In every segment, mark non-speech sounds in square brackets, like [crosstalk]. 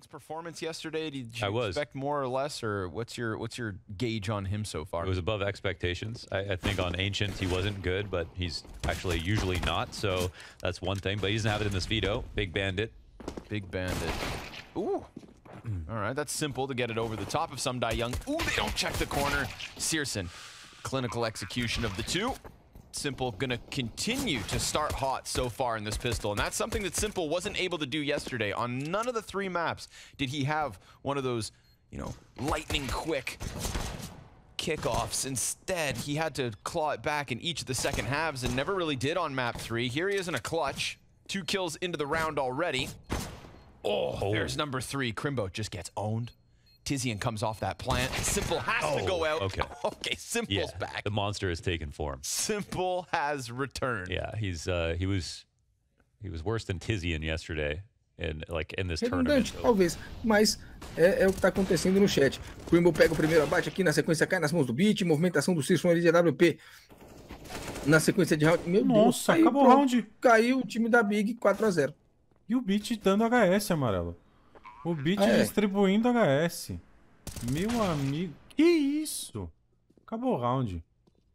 Young's performance yesterday? Did you I was. expect more or less, or what's your what's your gauge on him so far? It was above expectations. I, I think on Ancient he wasn't good, but he's actually usually not, so that's one thing. But he doesn't have it in this veto. Big Bandit. Big Bandit. Ooh. All right, that's simple to get it over the top of some Die Young. Ooh, they don't check the corner. Searson, clinical execution of the two. Simple going to continue to start hot so far in this pistol. And that's something that Simple wasn't able to do yesterday. On none of the three maps did he have one of those, you know, lightning quick kickoffs. Instead, he had to claw it back in each of the second halves and never really did on map three. Here he is in a clutch. Two kills into the round already. Oh, oh. there's number three. Crimbo just gets owned. Tizian comes off that plant. Simple has oh, to go oh, out. Okay. [laughs] okay, Simple's yeah, back. The monster has taken form. Simple has returned. Yeah, he's uh, he was he was worse than Tizian yesterday. In, like, in this Redundante, tournament. talvez, mas é, é, o que tá acontecendo no chat. Quimbo pega o primeiro abate aqui, na sequência cai nas mãos do Beat, movimentação do Sisson ali de AWP na sequência de round. Meu Nossa, Deus, acabou o round. Caiu o time da Big 4x0. E o Beat dando HS, amarelo. O Beat ah, é. distribuindo HS. Meu amigo, que isso? Acabou o round.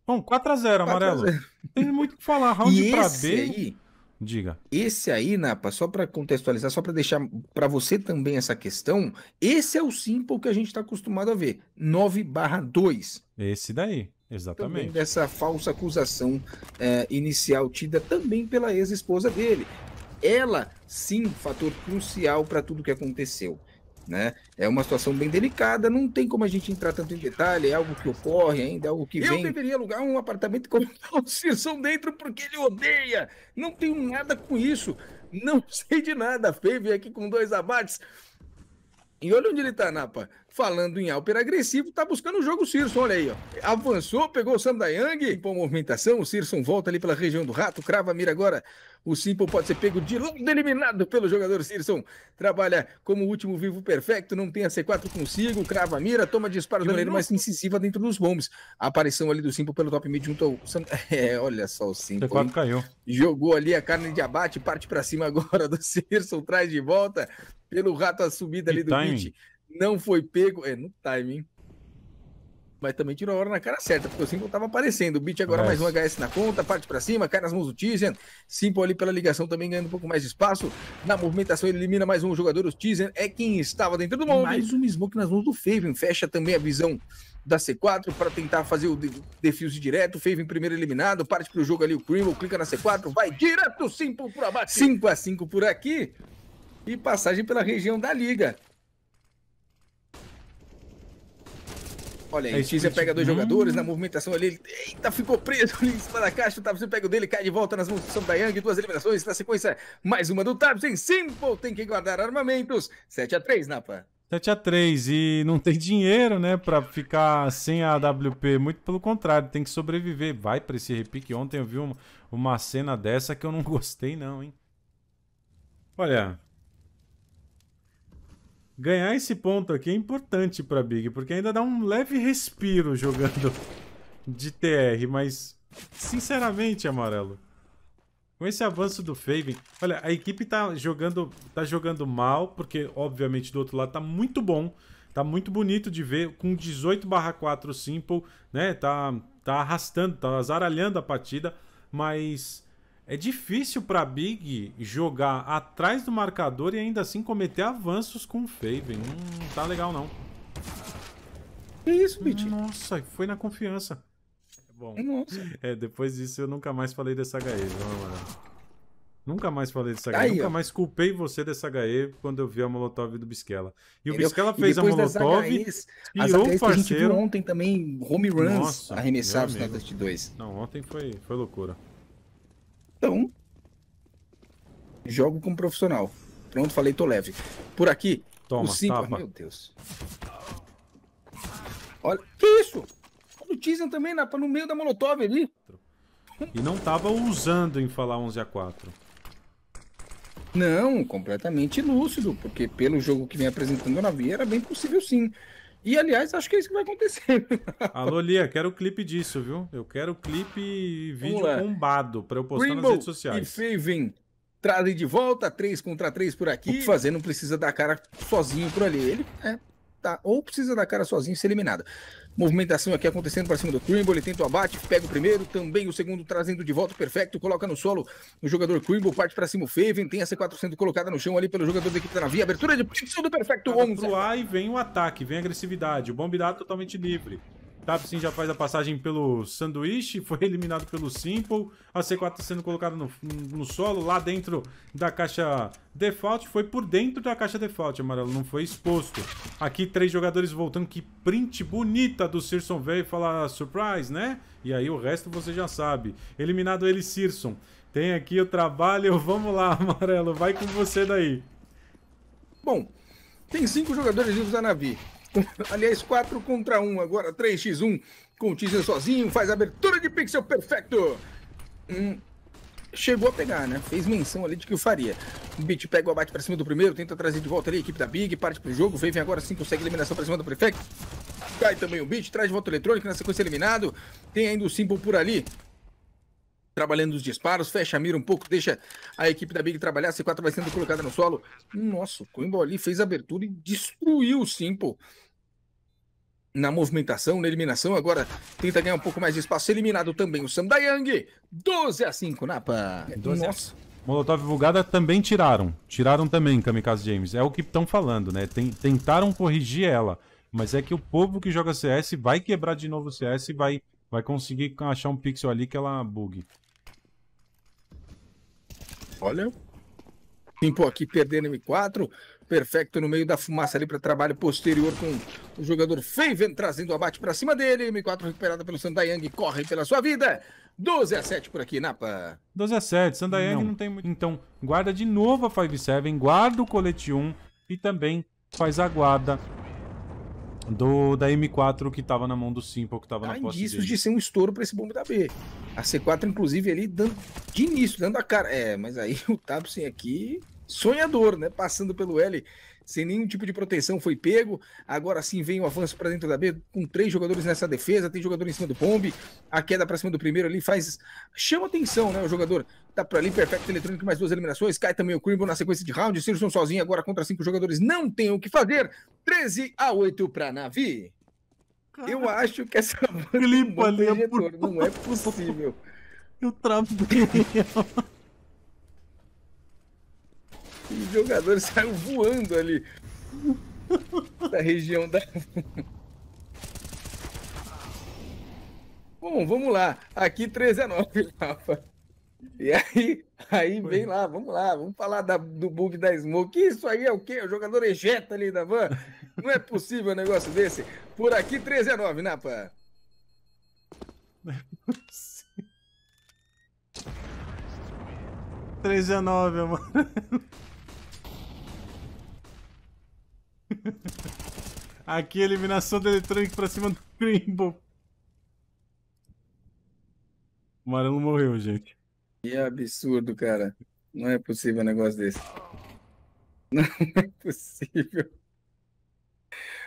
Bom, 4x0, amarelo. 4 a 0. Tem muito o que falar. [laughs] Round para B. Aí, diga. Esse aí, Napa, só para contextualizar, só para deixar para você também essa questão, esse é o simple que a gente está acostumado a ver. 9/2. Esse daí. Exatamente. Também dessa falsa acusação é, inicial tida também pela ex-esposa dele. Ela, sim, fator crucial para tudo que aconteceu né? É uma situação bem delicada, não tem como a gente entrar tanto em detalhe, é algo que ocorre ainda, é algo que eu vem. Eu deveria alugar um apartamento com [laughs] o Cirção dentro porque ele odeia. Não tenho nada com isso. Não [laughs] sei de nada. Fê veio aqui com dois abates. E olha onde ele tá, Napa falando em Alper agressivo, tá buscando o jogo o Sirson, olha aí, ó. Avançou, pegou o Sam Dayang, boa movimentação, o Sirson volta ali pela região do rato, crava, mira agora. O Simple pode ser pego de longo, eliminado pelo jogador Sirson. Trabalha como último vivo perfeito, não tem a C4 consigo, crava, mira, toma disparo do goleiro, mais incisiva dentro dos bombes. A aparição ali do Simple pelo top mid junto ao Sam... [laughs] É, olha só o Simple. C4 hein? caiu. Jogou ali a carne de abate, parte para cima agora do Sirson, [laughs] traz de volta pelo rato a subida ali e do time. Tá não foi pego. É, no timing. Mas também tirou a hora na cara certa, porque o Simple tava aparecendo. O Beat agora mais um HS na conta, parte para cima, cai nas mãos do Tizen. Simple ali pela ligação também ganhando um pouco mais de espaço. Na movimentação ele elimina mais um jogador, o Tizen é quem estava dentro do mundo. Mais um smoke nas mãos do Faven, fecha também a visão da C4 para tentar fazer o defuse direto. Faven primeiro eliminado, parte para o jogo ali o Crimble, clica na C4, vai direto Simple por abate. 5 a 5 por aqui e passagem pela região da liga. Olha aí, é Tizia pega dois hum. jogadores na movimentação ali. Ele, eita, ficou preso ali em cima da caixa. O Tabson pega o dele, cai de volta nas mãos do Sam Young. Duas eliminações na sequência. Mais uma do Tabson. Simple tem que guardar armamentos. 7x3, Napa. 7x3 e não tem dinheiro, né, pra ficar sem a AWP. Muito pelo contrário, tem que sobreviver. Vai pra esse repique. Ontem eu vi uma, uma cena dessa que eu não [laughs] gostei, não, hein. Olha, ganhar esse ponto aqui é importante pra Big, porque ainda dá um leve respiro jogando [laughs] de TR, mas sinceramente, Amarelo, com esse avanço do Faven, olha, a equipe tá jogando, tá jogando mal, porque obviamente do outro lado tá muito bom, tá muito bonito de ver, com 18 4 Simple, né, tá, tá arrastando, tá azaralhando a partida, mas é difícil para Big jogar atrás do marcador e ainda assim cometer avanços com o Faven. Hum, não, tá legal, não. Que isso, Pete? Nossa, foi na confiança. É bom, É, depois disso eu nunca mais falei dessa HE. Nunca mais falei dessa HE. nunca ó. mais culpei você dessa HE quando eu vi a Molotov do Bisquela. E Entendeu? o Bisquela fez a Molotov HEs, e as o parceiro... ontem também, home runs Nossa, arremessados na Dust 2. Não, ontem foi, foi loucura. Então, jogo com profissional. Pronto, falei, tô leve. Por aqui, Toma, o simples. Meu Deus. Olha, que isso? O Tizen também na, no meio da Molotov ali. E não tava usando em falar 11 a 4 Não, completamente lúcido, porque pelo jogo que vem apresentando na Via era bem possível sim. E, aliás, acho que é isso que vai acontecer. [laughs] Alô, Lia, quero o clipe disso, viu? Eu quero o clipe e vídeo combado pra eu postar Rainbow nas redes sociais. E Faven trazem de volta, três contra três por aqui. O que fazer não precisa dar cara sozinho por ali. Ele é tá, ou precisa dar cara sozinho e ser eliminada. Movimentação aqui acontecendo para cima do Crimble, ele tenta o abate, pega o primeiro, também o segundo trazendo de volta, perfeito, coloca no solo o jogador Crimble, parte para cima o Faven, tem a C400 colocada no chão ali pelo jogador da equipe da Navia, abertura de pixel do perfeito 11. Pro A e vem o ataque, vem a agressividade, o dá totalmente livre. Tapsin já faz a passagem pelo sanduíche, foi eliminado pelo Simple. A C4 tá sendo colocada no, no, solo, lá dentro da caixa default. Foi por dentro da caixa default, amarelo, não foi exposto. Aqui três jogadores voltando, que print bonita do Sirson veio falar surprise, né? E aí o resto você já sabe. Eliminado ele, Sirson. Tem aqui o trabalho, [laughs] vamos lá, amarelo, vai com você daí. Bom, tem cinco jogadores vivos da Navi. [laughs] Aliás, 4 contra 1, agora 3x1 com o Tizen sozinho, faz abertura de pixel perfeito. Hum, chegou a pegar, né? Fez menção ali de que o faria. O Bit pega o abate pra cima do primeiro, tenta trazer de volta ali a equipe da Big, parte pro jogo, Vem agora sim consegue eliminação pra cima do prefeito. Cai também o Bit, traz de volta o eletrônico, na sequência eliminado. Tem ainda o Simple por ali. Trabalhando os disparos, fecha a mira um pouco, deixa a equipe da Big trabalhar. C4 vai sendo colocada no solo. Nossa, o Coimbo ali fez a abertura e destruiu o Simple na movimentação, na eliminação. Agora tenta ganhar um pouco mais de espaço. Eliminado também o Sam Dayang. 12 a 5, Napa. 12 Nossa. A... Molotov Vulgada também tiraram. Tiraram também, Kamikaze James. É o que estão falando, né? Tem, tentaram corrigir ela. Mas é que o povo que joga CS vai quebrar de novo o CS e vai, vai conseguir achar um pixel ali que ela bugue. Olha. tempo aqui perdendo M4. Perfeito no meio da fumaça ali para trabalho posterior com o jogador Faven trazendo o abate para cima dele. M4 recuperada pelo Sandayang, corre pela sua vida. 12 a 7 por aqui, Napa. 12 a 7, Sandayang não. não tem muito. Então, guarda de novo a 5-7, guarda o colete 1 e também faz a guarda do, da M4 que tava na mão do Simple, que tava na posse disso de ser um estouro para esse bombe da B. A C4, inclusive, ali dando, de início, dando a cara. É, mas aí [laughs] o Tapsin aqui sonhador, né? Passando pelo L sem nenhum tipo de proteção, foi pego. Agora sim vem o avanço para dentro da B, com três jogadores nessa defesa, tem jogador em cima do Pombe, a queda para cima do primeiro ali faz. chama atenção, né? O jogador tá por ali, perfeito eletrônico, mais duas eliminações, cai também o Crimbo na sequência de round. Sirson sozinho agora contra cinco jogadores, não tem o que fazer. 13 a 8 para Navi. Cara, Eu acho que essa. É é por não é possível. Eu travei. [laughs] E os jogadores [laughs] saíram voando ali. da região da. Bom, vamos lá. Aqui 13 a 9, Rafa. E aí, aí vem lá, vamos lá, vamos falar da, do bug da Smoke. Isso aí é o quê? O jogador ejeta ali da van. Não é possível um negócio desse. Por aqui 13 a 9, Napa. Não é possível. 13 a 9, amor. [laughs] Aqui, eliminação do Electronic pra cima do Rainbow. O Marelo morreu, gente. Que absurdo, cara. Não é possível um negócio desse. Não [laughs] é possível.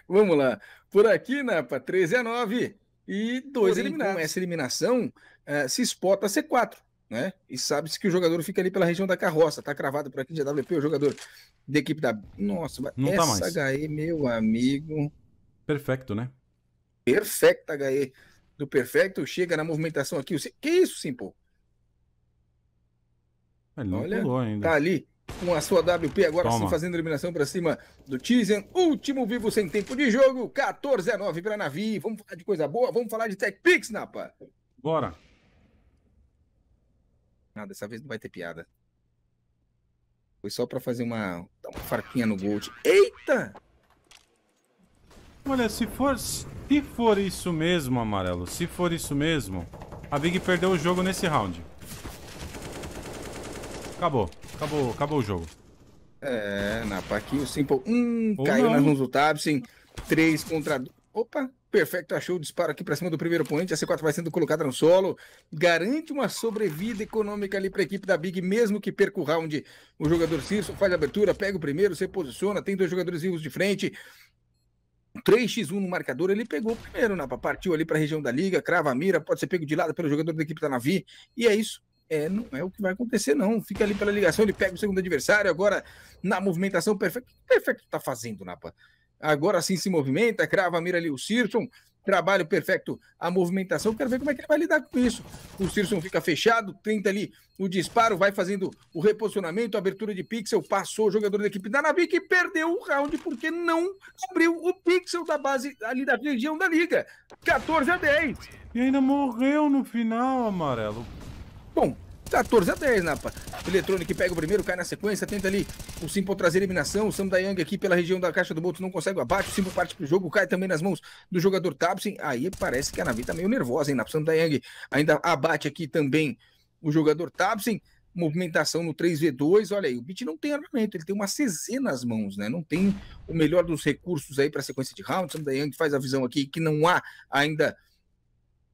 Vamos lá. Por aqui, Napa, 13 a 9. E dois Porém, eliminados. Com essa eliminação, uh, se espota a C4 né? E sabe-se que o jogador fica ali pela região da carroça, tá cravado por aqui de AWP, o jogador da equipe da. Nossa, não tá essa tá HE, meu amigo. Perfeito, né? Perfeito HE. Do perfeito, chega na movimentação aqui. Que isso, Simple? Ele não Olha, pulou ainda. Tá ali com a sua WP agora sim fazendo eliminação para cima do Tizen. Último vivo sem tempo de jogo, 14 a 9 para Navi. Vamos falar de coisa boa, vamos falar de TechPix, Napa. Bora. Ah, dessa vez não vai ter piada. Foi só pra fazer uma, uma farquinha no Gold. Eita! Olha, se for, se for isso mesmo, Amarelo, se for isso mesmo, a Big perdeu o jogo nesse round. Acabou, acabou, acabou o jogo. É, na Paquinho, o Simple... Hum, Ou caiu não. nas mãos do Tapsin. 3 contra... Opa! Perfeito, achou tá o disparo aqui para cima do primeiro oponente. A C4 vai sendo colocada no solo. Garante uma sobrevida econômica ali para a equipe da Big, mesmo que perca o round. O jogador Cirso faz a abertura, pega o primeiro, se posiciona, tem dois jogadores vivos de frente. 3x1 no marcador, ele pegou o primeiro, Napa. Né? Partiu ali para a região da liga, crava a mira, pode ser pego de lado pelo jogador da equipe da Navi. E é isso. É, não é o que vai acontecer, não. Fica ali pela ligação, ele pega o segundo adversário. Agora, na movimentação, perfeito. O que perfeito tá fazendo, Napa? agora sim se movimenta, crava a mira ali o Sirson, trabalho perfeito a movimentação. Quero ver como é que ele vai lidar com isso. O Sirson fica fechado, tenta ali o disparo, vai fazendo o reposicionamento, abertura de pixel, passou o jogador da equipe da Navi que perdeu o round porque não abriu o pixel da base ali da região da liga. 14 a 10. E ainda morreu no final, amarelo. Bom, 14 a 10, Napa. Eletrônico pega o primeiro, cai na sequência, tenta ali o Simple trazer eliminação. O Sam Dayang aqui pela região da caixa do Boto não consegue o abate. O Simple parte pro jogo, cai também nas mãos do jogador Tapsin. Aí parece que a Navi tá meio nervosa, hein, Napa? O Sam Dayang ainda abate aqui também o jogador Tapsin. Movimentação no 3v2, olha aí, o Bit não tem armamento, ele tem uma CZ nas mãos, né? Não tem o melhor dos recursos aí para sequência de round. Sam Dayang faz a visão aqui que não há ainda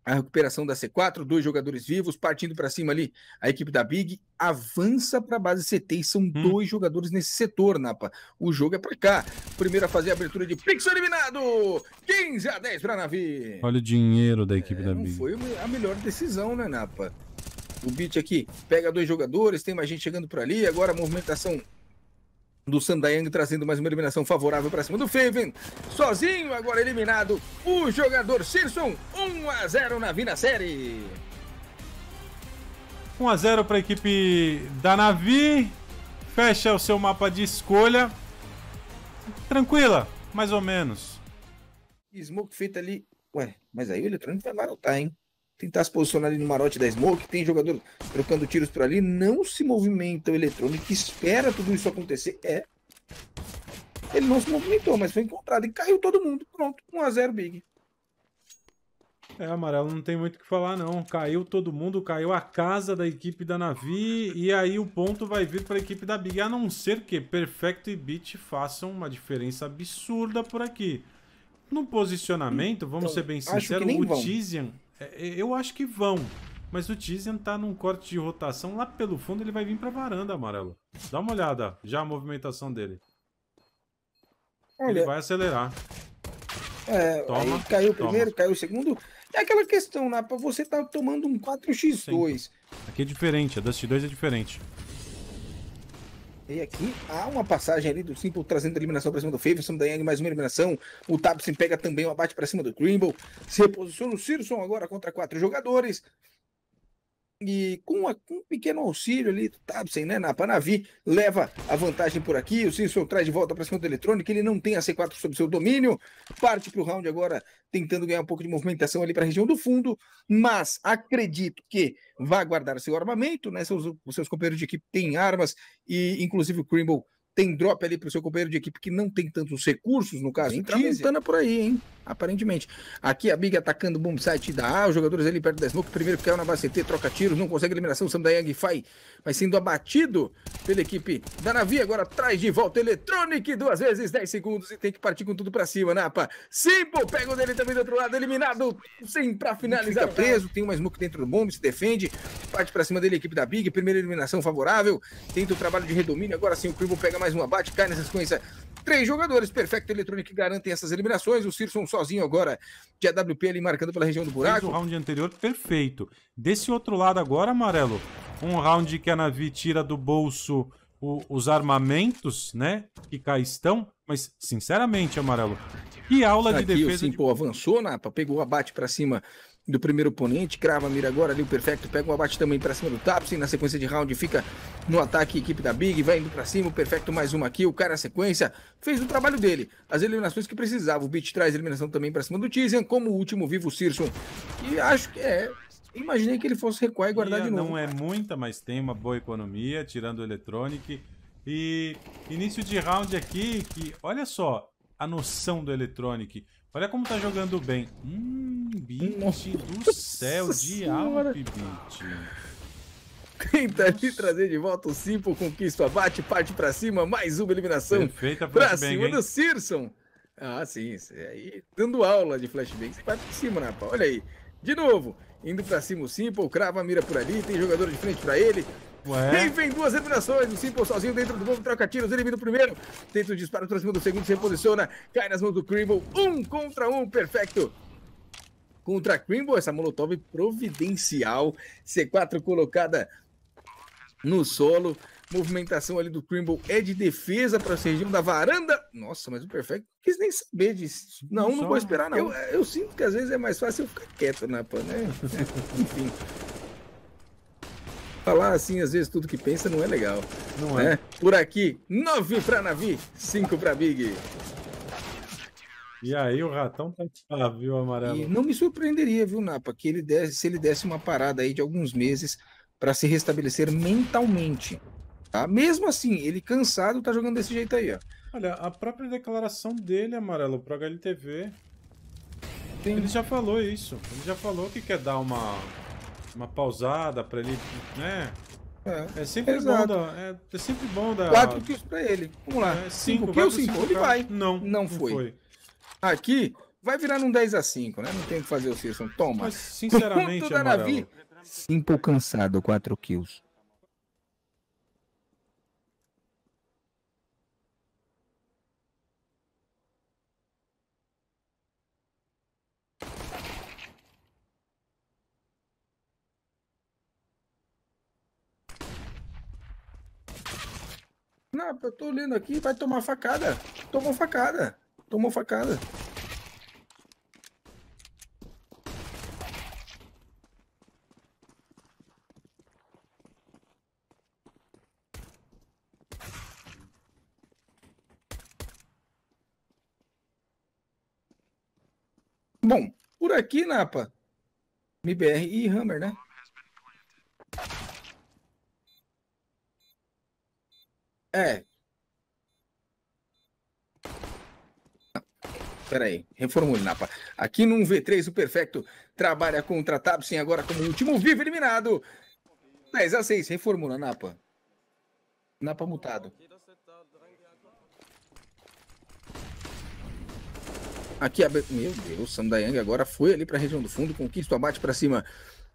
a recuperação da C4, dois jogadores vivos, partindo para cima ali, a equipe da Big avança para a base CT e são hum. dois jogadores nesse setor, Napa. O jogo é para cá. Primeiro a fazer a abertura de Pixel eliminado! 15 a 10 para a Navi. Olha o dinheiro da equipe é, da Big. Não foi a melhor decisão, né, Napa? O Beat aqui pega dois jogadores, tem mais gente chegando por ali, agora a movimentação do Sandayang, trazendo mais uma eliminação favorável para cima do Faven. Sozinho, agora eliminado, o jogador Simpson. 1 a 0 na Vina Série. 1 a 0 para a equipe da Navi. Fecha o seu mapa de escolha. Tranquila, mais ou menos. Smoke feito ali. Ué, mas aí o eletrônico vai marotar, hein? tentar se posicionar ali no marote da Smoke, tem jogador trocando tiros por ali, não se movimenta o eletrônico, espera tudo isso acontecer, é. Ele não se movimentou, mas foi encontrado e caiu todo mundo. Pronto, 1x0 Big. É, Amarelo, não tem muito o que falar, não. Caiu todo mundo, caiu a casa da equipe da Navi, e aí o ponto vai vir para a equipe da Big, a não ser que Perfecto e Beat façam uma diferença absurda por aqui. No posicionamento, vamos então, ser bem sinceros, o Tizian é, é, eu acho que vão. Mas o Tizen tá num corte de rotação. Lá pelo fundo ele vai vir pra varanda, amarelo. Dá uma olhada já a movimentação dele. Olha, ele vai acelerar. É, toma, caiu o primeiro, toma. caiu o segundo. É aquela questão, né? Você tá tomando um 4x2. Sim. Aqui é diferente, a Dust 2 é diferente. E aqui há uma passagem ali do Simple trazendo eliminação para cima do Faverson, Daiane mais uma eliminação. O Tabson pega também um abate para cima do Grimble. Se reposiciona o Sirson agora contra quatro jogadores e com, uma, com, um pequeno auxílio ali do Tabsen, né, na Panavi, leva a vantagem por aqui, o Simpson traz de volta para cima do eletrônico, ele não tem a C4 sob seu domínio, parte para o round agora tentando ganhar um pouco de movimentação ali para a região do fundo, mas acredito que vai guardar seu armamento, né, seus, os seus companheiros de equipe têm armas, e inclusive o Crimble tem drop ali para o seu companheiro de equipe que não tem tantos recursos, no caso, tem Montana por aí, hein? Aparentemente. Aqui a Big atacando o boom site da A. Os jogadores ali perto da Smoke. Primeiro que caiu na base CT, troca tiros, não consegue eliminação. O Sam da Yang Fai vai sendo abatido pela equipe da Navi. Agora traz de volta Electronic duas vezes, 10 segundos e tem que partir com tudo pra cima, Napa. Né, Simple pega o dele também do outro lado, eliminado. sem pra finalizar. Fica preso, tem uma Smoke dentro do bomb, se defende. Parte pra cima dele a equipe da Big. Primeira eliminação favorável. Tenta o trabalho de redomínio. Agora sim o Cribo pega mais um abate, cai nessa sequência Três jogadores, Perfecto que garantem essas eliminações. O Sirson sozinho agora de AWP ali marcando pela região do buraco. o round anterior perfeito. Desse outro lado agora, Amarelo, um round que a Navi tira do bolso o, os armamentos, né? Que cá estão. Mas, sinceramente, Amarelo, que aula Aqui assim, de defesa. O Simpo pô, avançou, Napa, pegou o abate para cima do primeiro oponente, crava a mira agora ali o perfecto, pega um abate também para cima do Tapsin, na sequência de round fica no ataque equipe da Big, vai indo para cima, o perfecto mais uma aqui, o cara a sequência fez o trabalho dele, as eliminações que precisava, o Beat traz eliminação também para cima do Tizen, como o último vivo o Sirson, e acho que é, imaginei que ele fosse recuar e guardar de novo. Não é muita, mas tem uma boa economia, tirando o Electronic, e início de round aqui, que olha só a noção do Electronic, olha como tá jogando bem, hum, Pibit do céu, de Pibit. Tenta lhe trazer de volta o simple conquista, abate parte para cima, mais uma eliminação. Perfeita pra cima do Sirson. Ah, sim, aí dando aula de flashbang, você parte pra cima, né, rapaz. Olha aí, de novo, indo para cima o Simple, crava a mira por ali, tem jogador de frente para ele, Ué? vem duas eliminações, o Simple sozinho dentro do gol, troca tiros, elimina o primeiro, tenta o disparo pra cima do segundo, se reposiciona, cai nas mãos do Cribble, um contra um, perfeito contra a Crimble, essa molotov providencial, C4 colocada no solo, movimentação ali do Crimble é de defesa para a região da varanda, nossa, mas o Perfect não quis nem saber disso, não, não, não vou esperar não. Eu, eu, sinto que às vezes é mais fácil eu ficar quieto na pan, né? [laughs] Enfim. Falar assim, às vezes, tudo que pensa não é legal. Não é. Né? Por aqui, 9 para Navi, 5 para Big. E aí o ratão tá ah, viu, amarelo. E não me surpreenderia, viu, Napa, que ele desse, se ele desse uma parada aí de alguns meses para se restabelecer mentalmente. Tá? Mesmo assim, ele cansado tá jogando desse jeito aí, ó. Olha, a própria declaração dele, amarelo, pro HLTV. Tem... Ele já falou isso. Ele já falou que quer dar uma, uma pausada para ele, né? É, é, sempre bom da, é, é, sempre bom da... Quatro kills pra ele. Vamos lá. É, cinco, cinco kills, cinco. Ele vai. Não, não, não foi aqui, vai virar num 10 a 5 né? Não tem o que fazer o Sirson. Toma. Mas, sinceramente, [laughs] Davi, Simple cansado, 4 kills. Não, eu tô lendo aqui, vai tomar facada. Tomou facada. Tomou facada. Bom, por aqui, Napa. MBR e Hammer, né? É, Peraí, reformule, Napa. Aqui num V3, o Perfecto trabalha contra sim agora como último vivo eliminado. 10 a 6, reformula, Napa. Napa mutado. Aqui Meu Deus, Sam Dayang agora foi ali para a região do fundo, conquista o abate para cima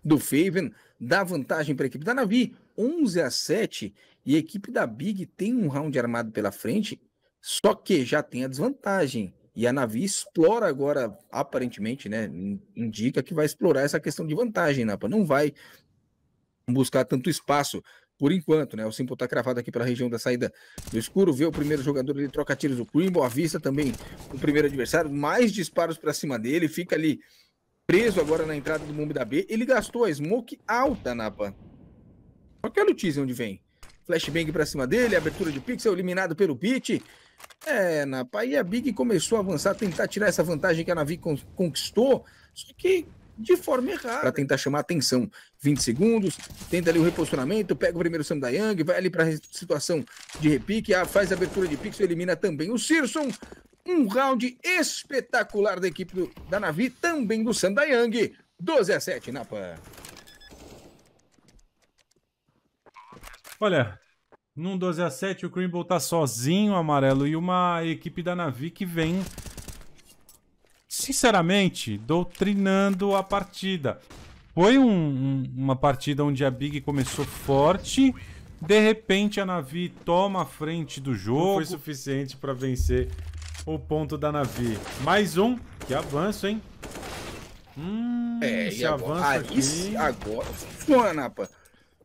do Faven, dá vantagem para a equipe da Navi, 11 a 7, e a equipe da Big tem um round armado pela frente, só que já tem a desvantagem. E a Navi explora agora, aparentemente, né? Indica que vai explorar essa questão de vantagem, Napa. Não vai buscar tanto espaço por enquanto, né? O Simpo tá cravado aqui pela região da saída do escuro, vê o primeiro jogador, ele troca tiros do Crimbo, avista também o primeiro adversário, mais disparos para cima dele, fica ali preso agora na entrada do mundo da B. Ele gastou a smoke alta, Napa. Olha que a notícia onde vem. Flashbang para cima dele, abertura de pixel, eliminado pelo Pit. É, Napa, aí a Big começou a avançar, tentar tirar essa vantagem que a Navi conquistou, só que de forma errada. Para tentar chamar atenção. 20 segundos, tenta ali o reposicionamento, pega o primeiro Sam Dayang, vai ali para situação de repique, ah, faz a abertura de pixel, elimina também o Sirson. Um round espetacular da equipe do, da Navi, também do Sam Dayang. 12 a 7, Napa. Olha, num 12 a 7 o Crimble tá sozinho, amarelo, e uma equipe da Navi que vem, sinceramente, doutrinando a partida. Foi um, um, uma partida onde a Big começou forte, de repente a Navi toma a frente do jogo. Não foi suficiente para vencer o ponto da Navi. Mais um, que avanço, hein? Hum, é, e avança agora, ah, aqui. Aí, agora funciona, rapaz.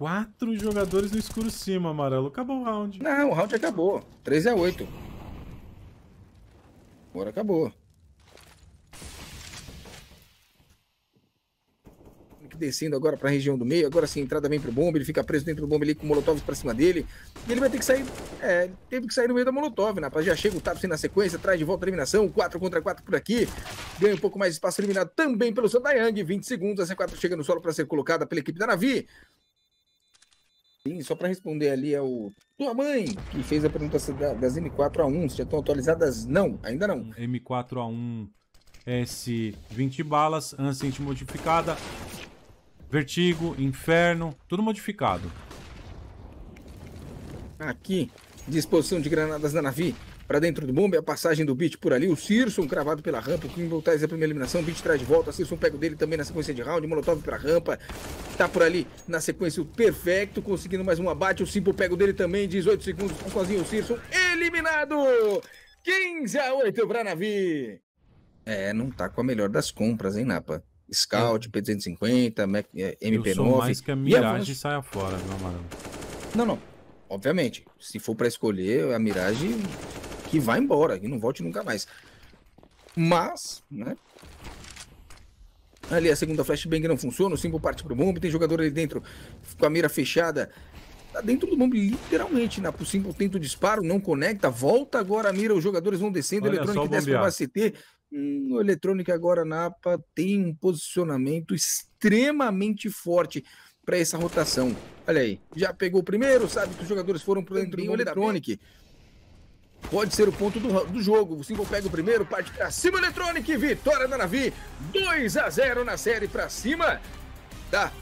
Quatro jogadores no escuro cima, amarelo. Acabou o round. Não, o round acabou. 3 a 8. Agora acabou. Descendo agora para a região do meio. Agora sim, entrada vem pro bomba. Ele fica preso dentro do bomba ali com molotov para cima dele. E ele vai ter que sair. É, teve que sair no meio da molotov, né? Já chega o Tapsin na sequência, traz de volta a eliminação. 4 contra 4 por aqui. Ganha um pouco mais de espaço eliminado também pelo Sandayang. 20 segundos. A C4 chega no solo para ser colocada pela equipe da Navi. Sim, só para responder ali ao é tua mãe, que fez a pergunta das M4A1, se já estão atualizadas? Não, ainda não. M4A1 hum, S 20 balas, Ancient modificada, Vertigo, Inferno, tudo modificado. Aqui, disposição de granadas da navio para dentro do bombe, a passagem do Beat por ali, o Sirson cravado pela rampa, o Kimball voltar a primeira eliminação, o Beat traz de volta, o Sirson pega o dele também na sequência de round, Molotov pra rampa, tá por ali na sequência o Perfecto, conseguindo mais um abate, o Simple pega o dele também, 18 segundos, sozinho o Sirson, eliminado! 15 a 8 pra Navi! É, não tá com a melhor das compras, hein, Napa? Scout, P250, MP9... É, Eu sou mais que a Mirage a... saia fora, meu mano. Não, não. Obviamente, se for para escolher, a Mirage que vá embora, que não volte nunca mais. Mas, né? Ali a segunda flashbang não funciona, o símbolo parte pro bombe, tem jogador ali dentro com a mira fechada. Tá dentro do bombe, literalmente, na né? por símbolo tenta o disparo, não conecta, volta agora a mira, os jogadores vão descendo, eletrônico, desce pro ACT. Hum, o eletrônico agora na APA tem um posicionamento extremamente forte para essa rotação. Olha aí, já pegou o primeiro, sabe que os jogadores foram para dentro do Electronic pode ser o ponto do, do jogo. O Simple pega o primeiro, parte para cima, Electronic, vitória da Navi, 2 a 0 na série para cima da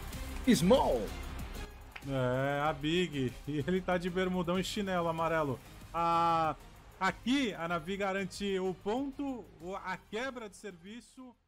Small. É, a Big, [laughs] e ele tá de bermudão e chinelo amarelo. A, aqui a Navi garante o ponto, a quebra de serviço...